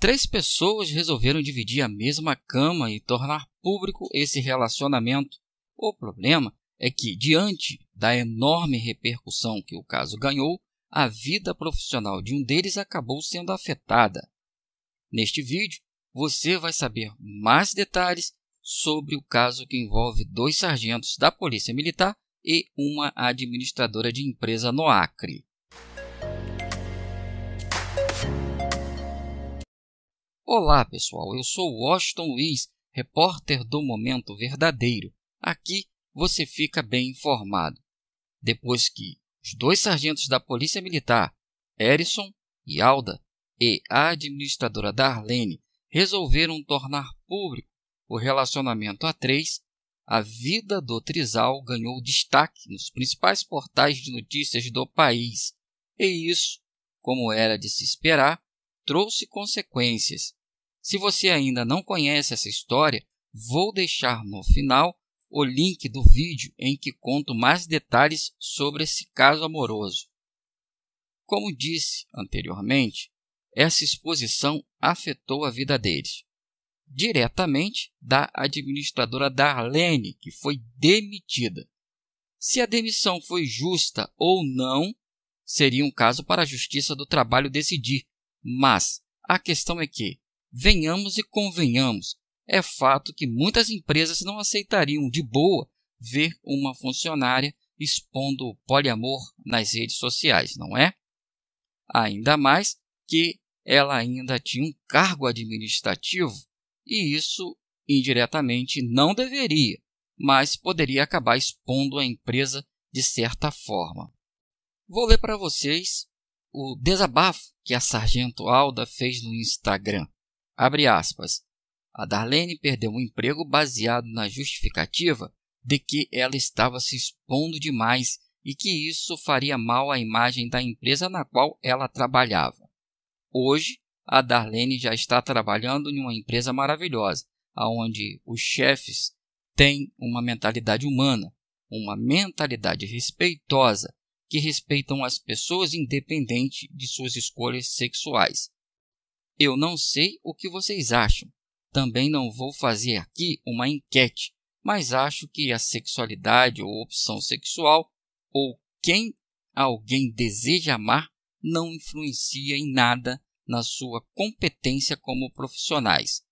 Três pessoas resolveram dividir a mesma cama e tornar público esse relacionamento. O problema é que, diante da enorme repercussão que o caso ganhou, a vida profissional de um deles acabou sendo afetada. Neste vídeo, você vai saber mais detalhes sobre o caso que envolve dois sargentos da Polícia Militar e uma administradora de empresa no Acre. Olá, pessoal. Eu sou Washington Luiz, repórter do Momento Verdadeiro. Aqui você fica bem informado. Depois que os dois sargentos da Polícia Militar, Erison e Alda, e a administradora Darlene, resolveram tornar público o relacionamento a três, a vida do Trisal ganhou destaque nos principais portais de notícias do país. E isso, como era de se esperar, trouxe consequências. Se você ainda não conhece essa história, vou deixar no final o link do vídeo em que conto mais detalhes sobre esse caso amoroso. Como disse anteriormente, essa exposição afetou a vida deles, diretamente da administradora Darlene, que foi demitida. Se a demissão foi justa ou não, seria um caso para a Justiça do Trabalho decidir, mas a questão é que Venhamos e convenhamos, é fato que muitas empresas não aceitariam de boa ver uma funcionária expondo poliamor nas redes sociais, não é? Ainda mais que ela ainda tinha um cargo administrativo e isso indiretamente não deveria, mas poderia acabar expondo a empresa de certa forma. Vou ler para vocês o desabafo que a sargento Alda fez no Instagram. Abre aspas. A Darlene perdeu um emprego baseado na justificativa de que ela estava se expondo demais e que isso faria mal à imagem da empresa na qual ela trabalhava. Hoje, a Darlene já está trabalhando em uma empresa maravilhosa, onde os chefes têm uma mentalidade humana, uma mentalidade respeitosa, que respeitam as pessoas independente de suas escolhas sexuais. Eu não sei o que vocês acham. Também não vou fazer aqui uma enquete, mas acho que a sexualidade ou opção sexual ou quem alguém deseja amar não influencia em nada na sua competência como profissionais.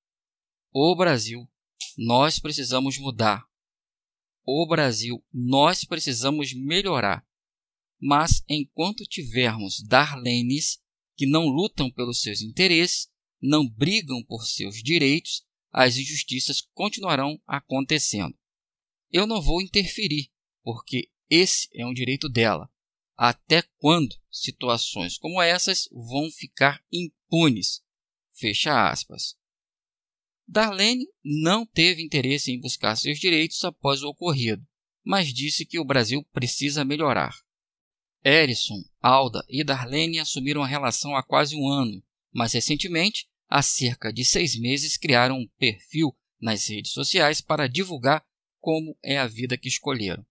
O Brasil, nós precisamos mudar. O Brasil, nós precisamos melhorar. Mas enquanto tivermos Darlenes, que não lutam pelos seus interesses, não brigam por seus direitos, as injustiças continuarão acontecendo. Eu não vou interferir, porque esse é um direito dela. Até quando situações como essas vão ficar impunes? Fecha aspas. Darlene não teve interesse em buscar seus direitos após o ocorrido, mas disse que o Brasil precisa melhorar. Erison, Alda e Darlene assumiram a relação há quase um ano, mas recentemente, há cerca de seis meses, criaram um perfil nas redes sociais para divulgar como é a vida que escolheram.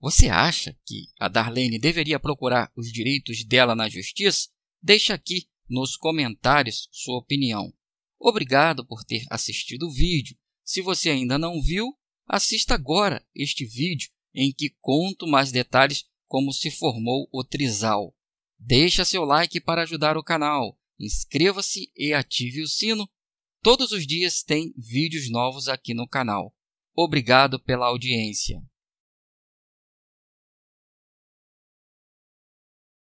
Você acha que a Darlene deveria procurar os direitos dela na justiça? Deixe aqui nos comentários sua opinião. Obrigado por ter assistido o vídeo. Se você ainda não viu, assista agora este vídeo em que conto mais detalhes como se formou o trisal. Deixa seu like para ajudar o canal, inscreva-se e ative o sino. Todos os dias tem vídeos novos aqui no canal. Obrigado pela audiência.